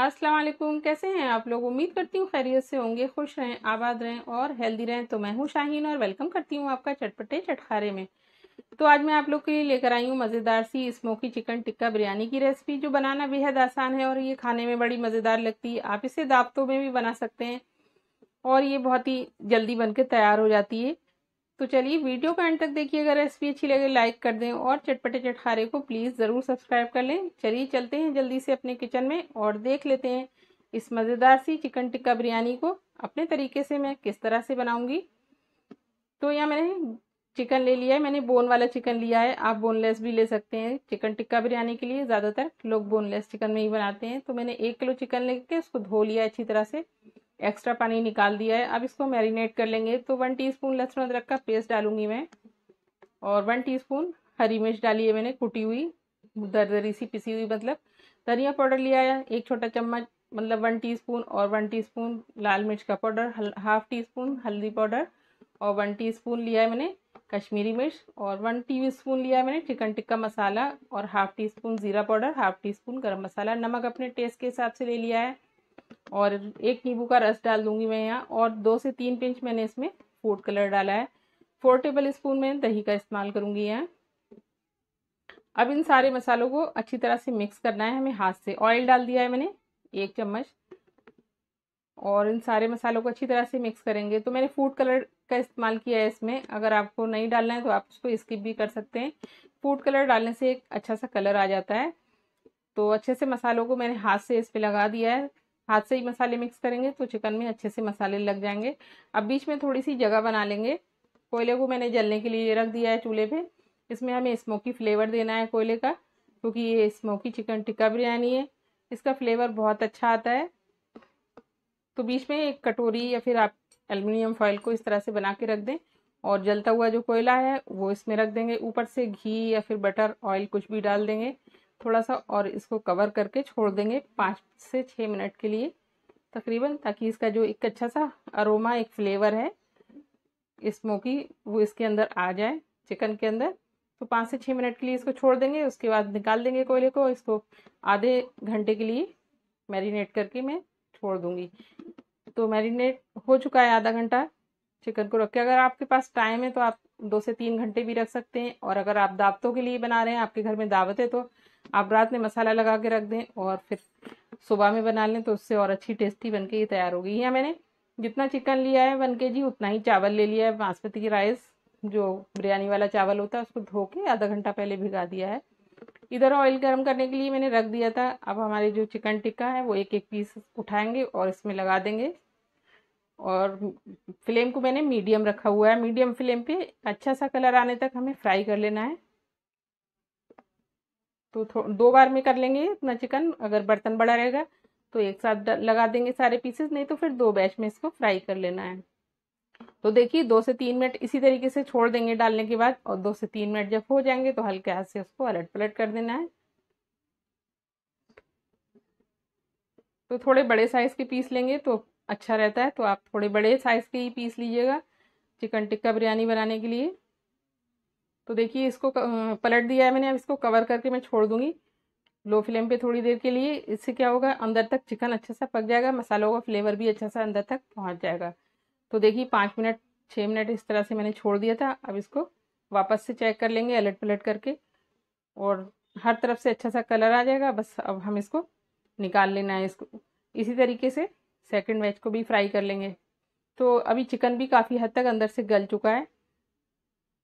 अस्सलाम वालेकुम कैसे हैं आप लोग उम्मीद करती हूँ खैरियत से होंगे खुश रहें आबाद रहें और हेल्दी रहें तो मैं हूँ शाहीन और वेलकम करती हूँ आपका चटपटे चटखारे में तो आज मैं आप लोग के लिए लेकर आई हूँ मज़ेदार सी स्मोकी चिकन टिक्का बिरयानी की रेसिपी जो बनाना बेहद आसान है और ये खाने में बड़ी मज़ेदार लगती है आप इसे दावतों में भी बना सकते हैं और ये बहुत ही जल्दी बन तैयार हो जाती है तो चलिए वीडियो को एंड तक देखिए अगर रेसिपी अच्छी लगे लाइक कर दें और चटपटे चटखारे को प्लीज़ ज़रूर सब्सक्राइब कर लें चलिए चलते हैं जल्दी से अपने किचन में और देख लेते हैं इस मज़ेदार सी चिकन टिक्का बिरयानी को अपने तरीके से मैं किस तरह से बनाऊँगी तो यहाँ मैंने चिकन ले लिया है मैंने बोन वाला चिकन लिया है आप बोनलेस भी ले सकते हैं चिकन टिक्का बिरयानी के लिए ज़्यादातर लोग बोनलेस चिकन में ही बनाते हैं तो मैंने एक किलो चिकन ले उसको धो लिया अच्छी तरह से एक्स्ट्रा पानी निकाल दिया है अब इसको मैरिनेट कर लेंगे तो वन टीस्पून लहसुन अदरक का पेस्ट डालूंगी मैं और वन टीस्पून हरी मिर्च डाली है मैंने कुटी हुई दरदरी सी पिसी हुई मतलब धनिया पाउडर लिया है एक छोटा चम्मच मतलब वन टीस्पून और वन टीस्पून लाल मिर्च का पाउडर हाफ टी स्पून हल्दी पाउडर और वन स्पून लिया है मैंने कश्मीरी मिर्च और वन टी स्पून लिया है मैंने चिकन टिक्का मसाला और हाफ टी स्पून ज़ीरा powder half teaspoon garam masala नमक अपने टेस्ट के हिसाब से ले लिया है और एक नींबू का रस डाल दूंगी मैं यहाँ और दो से तीन पिंच मैंने इसमें फूड कलर डाला है फोर टेबल स्पून में दही का इस्तेमाल करूँगी यहाँ अब इन सारे मसालों को अच्छी तरह से मिक्स करना है हमें हाथ से ऑयल डाल दिया है मैंने एक चम्मच और इन सारे मसालों को अच्छी तरह से मिक्स करेंगे तो मैंने फूड कलर का इस्तेमाल किया है इसमें अगर आपको नहीं डालना है तो आप उसको स्किप भी कर सकते हैं फूड कलर डालने से एक अच्छा सा कलर आ जाता है तो अच्छे से मसालों को मैंने हाथ से इस पर लगा दिया है हाथ से ही मसाले मिक्स करेंगे तो चिकन में अच्छे से मसाले लग जाएंगे अब बीच में थोड़ी सी जगह बना लेंगे कोयले को मैंने जलने के लिए रख दिया है चूल्हे पे इसमें हमें स्मोकी फ्लेवर देना है कोयले का क्योंकि ये स्मोकी चिकन टिक्का बिरयानी है इसका फ्लेवर बहुत अच्छा आता है तो बीच में एक कटोरी या फिर आप एल्युमिनियम फॉयल को इस तरह से बना के रख दें और जलता हुआ जो कोयला है वो इसमें रख देंगे ऊपर से घी या फिर बटर ऑयल कुछ भी डाल देंगे थोड़ा सा और इसको कवर करके छोड़ देंगे पाँच से छः मिनट के लिए तकरीबन ताकि इसका जो एक अच्छा सा अरोमा एक फ्लेवर है स्मोकी वो इसके अंदर आ जाए चिकन के अंदर तो पाँच से छः मिनट के लिए इसको छोड़ देंगे उसके बाद निकाल देंगे कोयले को इसको आधे घंटे के लिए मैरिनेट करके मैं छोड़ दूँगी तो मैरिनेट हो चुका है आधा घंटा चिकन को रख के अगर आपके पास टाइम है तो आप दो से तीन घंटे भी रख सकते हैं और अगर आप दावतों के लिए बना रहे हैं आपके घर में दावत है तो आप रात में मसाला लगा के रख दें और फिर सुबह में बना लें तो उससे और अच्छी टेस्टी बन के ये तैयार होगी यहाँ मैंने जितना चिकन लिया है वन के जी उतना ही चावल ले लिया है बासमती राइस जो बिरयानी वाला चावल होता है उसको धो के आधा घंटा पहले भिगा दिया है इधर ऑयल गर्म करने के लिए मैंने रख दिया था अब हमारे जो चिकन टिक्का है वो एक एक पीस उठाएँगे और इसमें लगा देंगे और फ्लेम को मैंने मीडियम रखा हुआ है मीडियम फ्लेम पे अच्छा सा कलर आने तक हमें फ्राई कर लेना है तो दो बार में कर लेंगे अपना चिकन अगर बर्तन बड़ा रहेगा तो एक साथ लगा देंगे सारे पीसेस नहीं तो फिर दो बैच में इसको फ्राई कर लेना है तो देखिए दो से तीन मिनट इसी तरीके से छोड़ देंगे डालने के बाद और दो से तीन मिनट जब हो जाएंगे तो हल्के हाथ से उसको अलट पलट कर देना है तो थोड़े बड़े साइज़ के पीस लेंगे तो अच्छा रहता है तो आप थोड़े बड़े साइज़ के ही पीस लीजिएगा चिकन टिक्का बिरयानी बनाने के लिए तो देखिए इसको पलट दिया है मैंने अब इसको कवर करके मैं छोड़ दूंगी लो फ्लेम पे थोड़ी देर के लिए इससे क्या होगा अंदर तक चिकन अच्छा सा पक जाएगा मसालों का फ्लेवर भी अच्छा सा अंदर तक पहुंच जाएगा तो देखिए पाँच मिनट छः मिनट इस तरह से मैंने छोड़ दिया था अब इसको वापस से चेक कर लेंगे अलट पलट करके और हर तरफ से अच्छा सा कलर आ जाएगा बस अब हम इसको निकाल लेना है इसको इसी तरीके से सेकेंड वेज को भी फ्राई कर लेंगे तो अभी चिकन भी काफ़ी हद तक अंदर से गल चुका है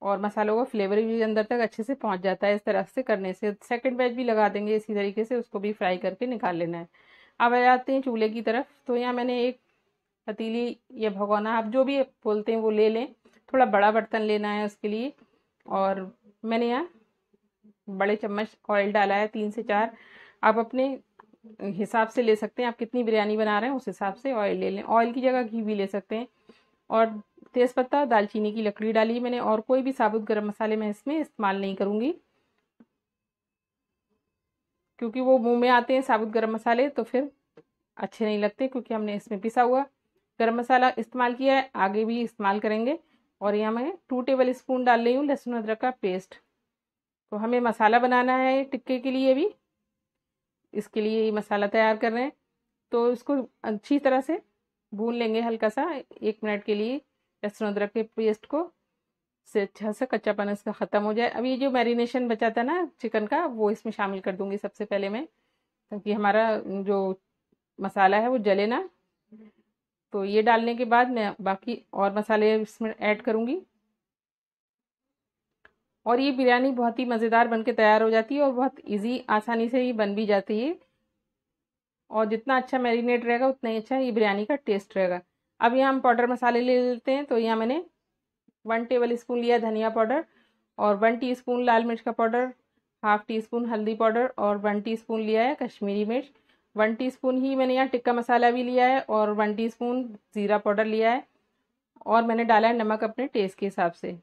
और मसालों का फ्लेवर भी अंदर तक अच्छे से पहुंच जाता है इस तरह से करने से सेकंड वेज भी लगा देंगे इसी तरीके से उसको भी फ्राई करके निकाल लेना है अब आ जाते हैं चूल्हे की तरफ तो यहाँ मैंने एक पतीली या भगोना आप जो भी बोलते हैं वो ले लें थोड़ा बड़ा बर्तन लेना है उसके लिए और मैंने यहाँ बड़े चम्मच ऑयल डाला है तीन से चार आप अपने हिसाब से ले सकते हैं आप कितनी बिरयानी बना रहे हैं उस हिसाब से ऑयल ले लें ऑयल की जगह घी भी ले सकते हैं और तेज़पत्ता दालचीनी की लकड़ी डाली मैंने और कोई भी साबुत गर्म मसाले मैं इसमें इस्तेमाल नहीं करूँगी क्योंकि वो मुंह में आते हैं साबुत गर्म मसाले तो फिर अच्छे नहीं लगते क्योंकि हमने इसमें पिसा हुआ गर्म मसाला इस्तेमाल किया है आगे भी इस्तेमाल करेंगे और यहाँ मैं टू टेबल स्पून डाल रही हूँ लहसुन अदरक का पेस्ट तो हमें मसाला बनाना है टिक्के के लिए भी इसके लिए ये मसाला तैयार कर रहे हैं तो इसको अच्छी तरह से भून लेंगे हल्का सा एक मिनट के लिए लहसुन अदरक के पेस्ट को से अच्छा सा कच्चा पन इसका ख़त्म हो जाए अब ये जो मैरिनेशन बचा था ना चिकन का वो इसमें शामिल कर दूंगी सबसे पहले मैं ताकि हमारा जो मसाला है वो जले ना तो ये डालने के बाद मैं बाकी और मसाले इसमें ऐड करूँगी और ये बिरयानी बहुत ही मज़ेदार बन के तैयार हो जाती है और बहुत इजी आसानी से ये बन भी जाती है और जितना अच्छा मैरिनेट रहेगा उतना ही अच्छा ये बिरयानी का टेस्ट रहेगा अब यहाँ हम पाउडर मसाले ले लेते हैं तो यहाँ मैंने वन टेबल स्पून लिया धनिया पाउडर और वन टी स्पून लाल मिर्च का पाउडर हाफ टी स्पून हल्दी पाउडर और वन टी स्पून लिया है कश्मीरी मिर्च वन टी स्पून ही मैंने यहाँ टिक्का मसाला भी लिया है और वन टी स्पून ज़ीरा पाउडर लिया है और मैंने डाला है नमक अपने टेस्ट के हिसाब से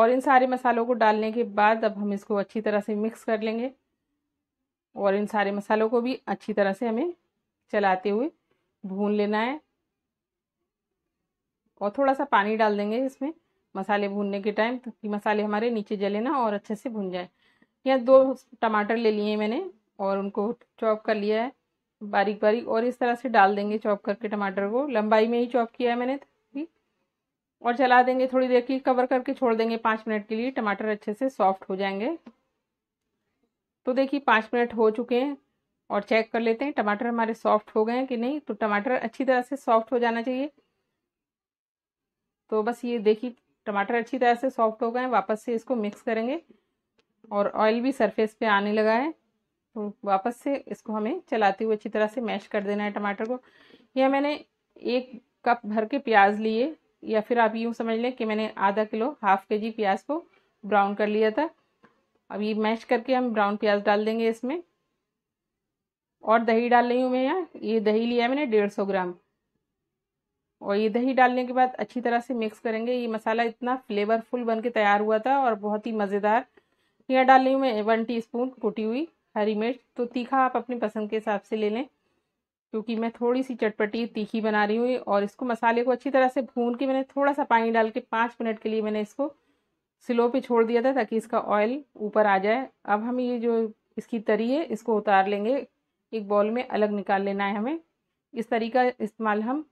और इन सारे मसालों को डालने के बाद अब हम इसको अच्छी तरह से मिक्स कर लेंगे और इन सारे मसालों को भी अच्छी तरह से हमें चलाते हुए भून लेना है और थोड़ा सा पानी डाल देंगे इसमें मसाले भूनने के टाइम ताकि मसाले हमारे नीचे जले ना और अच्छे से भून जाए या दो टमाटर ले लिए मैंने और उनको चॉप कर लिया है बारीक बारीक और इस तरह से डाल देंगे चॉप करके टमाटर को लंबाई में ही चॉप किया है मैंने और चला देंगे थोड़ी देर की कवर करके छोड़ देंगे पाँच मिनट के लिए टमाटर अच्छे से सॉफ्ट हो जाएंगे तो देखिए पाँच मिनट हो चुके हैं और चेक कर लेते हैं टमाटर हमारे सॉफ्ट हो गए हैं कि नहीं तो टमाटर अच्छी तरह से सॉफ्ट हो जाना चाहिए तो बस ये देखिए टमाटर अच्छी तरह से सॉफ्ट हो गए हैं वापस से इसको मिक्स करेंगे और ऑयल भी सरफेस पे आने लगा है तो वापस से इसको हमें चलाते हुए अच्छी तरह से मैश कर देना है टमाटर को यह मैंने एक कप भर के प्याज लिए या फिर आप यूँ समझ लें कि मैंने आधा किलो हाफ के जी प्याज को ब्राउन कर लिया था अब ये मैश करके हम ब्राउन प्याज डाल देंगे इसमें और दही डाल रही हूँ मैं यहाँ ये दही लिया है मैंने डेढ़ सौ ग्राम और ये दही डालने के बाद अच्छी तरह से मिक्स करेंगे ये मसाला इतना फ्लेवरफुल बन के तैयार हुआ था और बहुत ही मज़ेदार यहाँ डाल रही हूँ मैं वन टी स्पून कूटी हुई हरी मिर्च तो तीखा आप अपनी पसंद के हिसाब से ले लें क्योंकि मैं थोड़ी सी चटपटी तीखी बना रही हूँ और इसको मसाले को अच्छी तरह से भून के मैंने थोड़ा सा पानी डाल के पाँच मिनट के लिए मैंने इसको स्लो पे छोड़ दिया था ताकि इसका ऑयल ऊपर आ जाए अब हम ये जो इसकी तरी है इसको उतार लेंगे एक बॉल में अलग निकाल लेना है हमें इस तरीका इस्तेमाल हम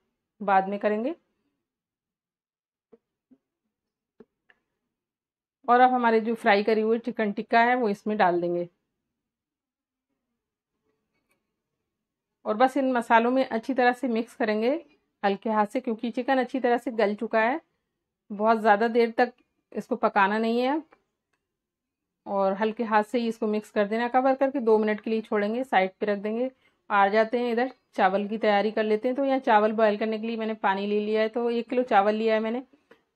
बाद में करेंगे और अब हमारे जो फ्राई करी हुई चिकन टिक्का है वो इसमें डाल देंगे और बस इन मसालों में अच्छी तरह से मिक्स करेंगे हल्के हाथ से क्योंकि चिकन अच्छी तरह से गल चुका है बहुत ज़्यादा देर तक इसको पकाना नहीं है और हल्के हाथ से ही इसको मिक्स कर देना कवर करके दो मिनट के लिए छोड़ेंगे साइड पे रख देंगे आ जाते हैं इधर चावल की तैयारी कर लेते हैं तो यहाँ चावल बॉयल करने के लिए मैंने पानी ले लिया है तो एक किलो चावल लिया है मैंने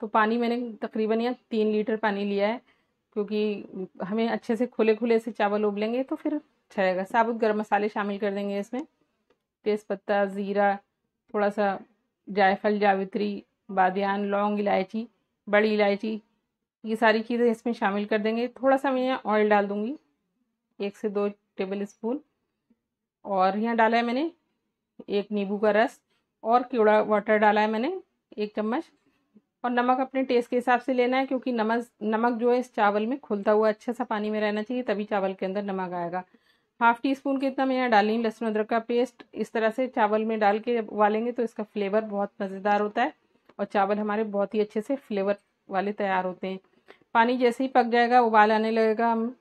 तो पानी मैंने तकरीबन यहाँ तीन लीटर पानी लिया है क्योंकि हमें अच्छे से खुले खुले से चावल उबलेंगे तो फिर अच्छा रहेगा साबुत गर्म मसाले शामिल कर देंगे इसमें पत्ता ज़ीरा थोड़ा सा जायफल जावित्री बादियान लौंग इलायची बड़ी इलायची ये सारी चीज़ें इसमें शामिल कर देंगे थोड़ा सा मैं यहाँ ऑयल डाल दूँगी एक से दो टेबल स्पून और यहाँ डाला है मैंने एक नींबू का रस और केवड़ा वाटर डाला है मैंने एक चम्मच और नमक अपने टेस्ट के हिसाब से लेना है क्योंकि नमक नमक जो है इस चावल में खुलता हुआ अच्छा सा पानी में रहना चाहिए तभी चावल के अंदर नमक आएगा हाफ टी स्पून के इतना मैं यहाँ डाली लहसुन अदरक का पेस्ट इस तरह से चावल में डाल के उबालेंगे तो इसका फ्लेवर बहुत मज़ेदार होता है और चावल हमारे बहुत ही अच्छे से फ्लेवर वाले तैयार होते हैं पानी जैसे ही पक जाएगा उबाल आने लगेगा हम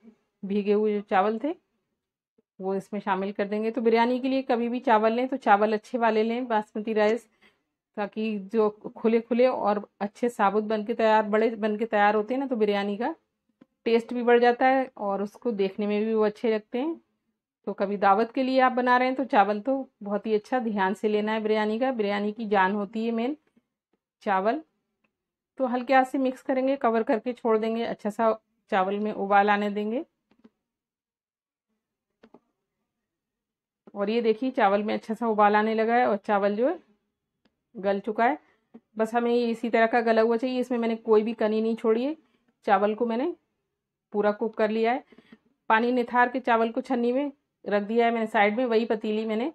भीगे हुए जो चावल थे वो इसमें शामिल कर देंगे तो बिरयानी के लिए कभी भी चावल लें तो चावल अच्छे वाले लें बासमती राइस ताकि जो खुले खुले और अच्छे साबुत बन के तैयार बड़े बन के तैयार होते हैं ना तो बिरयानी का टेस्ट भी बढ़ जाता है और उसको देखने में भी वो अच्छे लगते हैं तो कभी दावत के लिए आप बना रहे हैं तो चावल तो बहुत ही अच्छा ध्यान से लेना है बिरयानी का बिरयानी की जान होती है मेन चावल तो हल्के हाथ से मिक्स करेंगे कवर करके छोड़ देंगे अच्छा सा चावल में उबाल आने देंगे और ये देखिए चावल में अच्छा सा उबाल आने लगा है और चावल जो है गल चुका है बस हमें ये इसी तरह का गला हुआ चाहिए इसमें मैंने कोई भी कनी नहीं छोड़ी है चावल को मैंने पूरा कुक कर लिया है पानी निथार के चावल को छन्नी में रख दिया है मैंने साइड में वही पतीली मैंने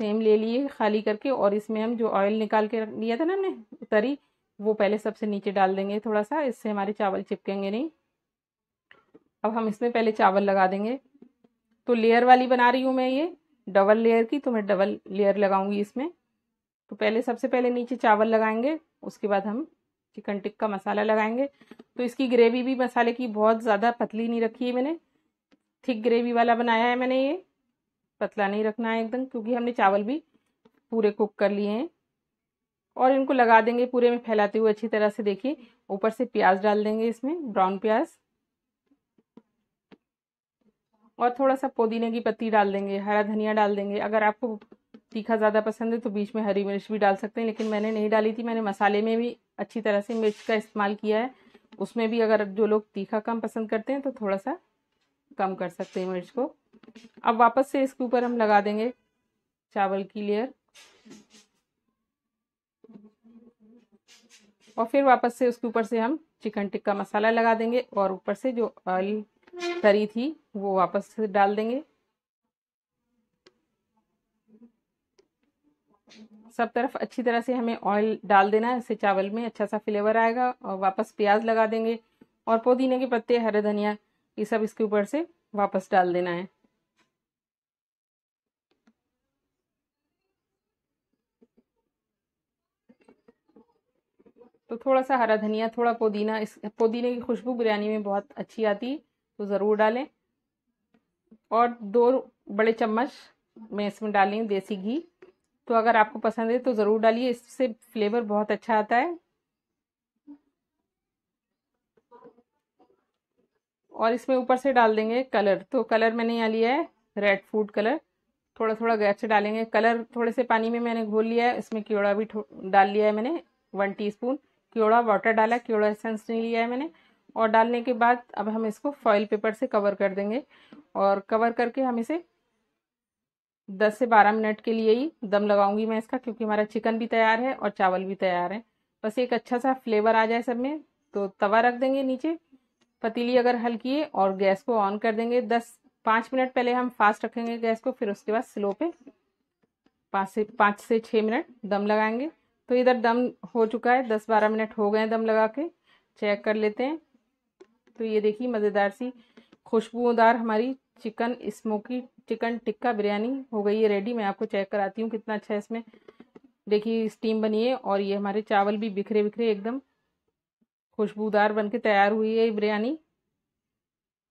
सेम ले लिए खाली करके और इसमें हम जो ऑयल निकाल के रख लिया था ना हमने तरी वो पहले सबसे नीचे डाल देंगे थोड़ा सा इससे हमारे चावल चिपकेंगे नहीं अब हम इसमें पहले चावल लगा देंगे तो लेयर वाली बना रही हूँ मैं ये डबल लेयर की तो मैं डबल लेयर लगाऊंगी इसमें तो पहले सबसे पहले नीचे चावल लगाएंगे उसके बाद हम चिकन टिक्का मसाला लगाएंगे तो इसकी ग्रेवी भी मसाले की बहुत ज़्यादा पतली नहीं रखी है मैंने थिक ग्रेवी वाला बनाया है मैंने ये पतला नहीं रखना है एकदम क्योंकि हमने चावल भी पूरे कुक कर लिए हैं और इनको लगा देंगे पूरे में फैलाते हुए अच्छी तरह से देखिए ऊपर से प्याज डाल देंगे इसमें ब्राउन प्याज और थोड़ा सा पुदीने की पत्ती डाल देंगे हरा धनिया डाल देंगे अगर आपको तीखा ज़्यादा पसंद है तो बीच में हरी मिर्च भी डाल सकते हैं लेकिन मैंने नहीं डाली थी मैंने मसाले में भी अच्छी तरह से मिर्च का इस्तेमाल किया है उसमें भी अगर जो लोग तीखा कम पसंद करते हैं तो थोड़ा सा कम कर सकते हैं मिर्च को अब वापस से इसके ऊपर हम लगा देंगे चावल की लेयर और फिर वापस से उसके ऊपर से हम चिकन टिक्का मसाला लगा देंगे और ऊपर से जो ऑयल तरी थी वो वापस डाल देंगे सब तरफ अच्छी तरह से हमें ऑयल डाल देना है इससे चावल में अच्छा सा फ्लेवर आएगा और वापस प्याज लगा देंगे और पुदीने के पत्ते हरे धनिया ये सब इसके ऊपर से वापस डाल देना है तो थोड़ा सा हरा धनिया थोड़ा पुदीना इस पुदीने की खुशबू बिरयानी में बहुत अच्छी आती है तो ज़रूर डालें और दो बड़े चम्मच मैं इसमें डाली हूँ देसी घी तो अगर आपको पसंद है तो ज़रूर डालिए इससे फ्लेवर बहुत अच्छा आता है और इसमें ऊपर से डाल देंगे कलर तो कलर मैंने यहाँ लिया है रेड फूड कलर थोड़ा थोड़ा गैस से डालेंगे कलर थोड़े से पानी में मैंने घोल लिया है इसमें कीड़ा भी डाल लिया है मैंने वन टीस्पून कीड़ा वाटर डाला कीड़ा एसेंस नहीं लिया है मैंने और डालने के बाद अब हम इसको फॉइल पेपर से कवर कर देंगे और कवर करके हम इसे 10 से 12 मिनट के लिए ही दम लगाऊंगी मैं इसका क्योंकि हमारा चिकन भी तैयार है और चावल भी तैयार है बस एक अच्छा सा फ्लेवर आ जाए सब में तो तवा रख देंगे नीचे पतीली अगर हल्की है और गैस को ऑन कर देंगे दस पाँच मिनट पहले हम फास्ट रखेंगे गैस को फिर उसके बाद स्लो पे पाँच से पाँच से छः मिनट दम लगाएंगे तो इधर दम हो चुका है दस बारह मिनट हो गए दम लगा के चेक कर लेते हैं तो ये देखिए मज़ेदार सी खुशबूदार हमारी chicken smoky chicken tikka biryani हो गई है रेडी मैं आपको चेक कराती हूँ कितना अच्छा है इसमें देखिए स्टीम बनी है और ये हमारे चावल भी बिखरे बिखरे एकदम खुशबूदार बनके तैयार हुई है बिरयानी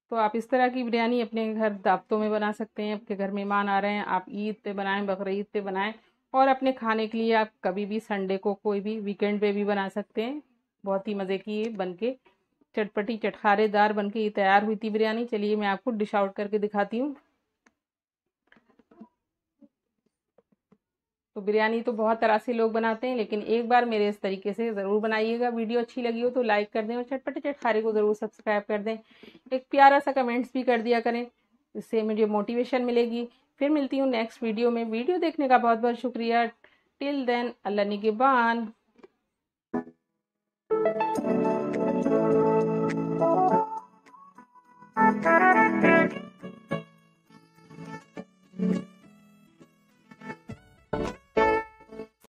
तो आप इस तरह की बिरयानी अपने घर दावतों में बना सकते हैं आपके घर मेहमान आ रहे हैं आप ईद पे बनाएं बकर ईद पे बनाएं और अपने खाने के लिए आप कभी भी संडे को कोई भी वीकेंड पे भी बना सकते हैं बहुत ही मज़े की बन के चटपटी चटखारेदार बन के ये तैयार हुई थी बिरयानी चलिए मैं आपको डिश आउट करके दिखाती हूँ तो बिरयानी तो बहुत तरह से लोग बनाते हैं लेकिन एक बार मेरे इस तरीके से ज़रूर बनाइएगा वीडियो अच्छी लगी हो तो लाइक कर दें और चटपटे चटखारे को ज़रूर सब्सक्राइब कर दें एक प्यारा सा कमेंट्स भी कर दिया करें इससे मुझे मोटिवेशन मिलेगी फिर मिलती हूँ नेक्स्ट वीडियो में वीडियो देखने का बहुत बहुत शुक्रिया टिल देन अल्लाह निगबान Thank you.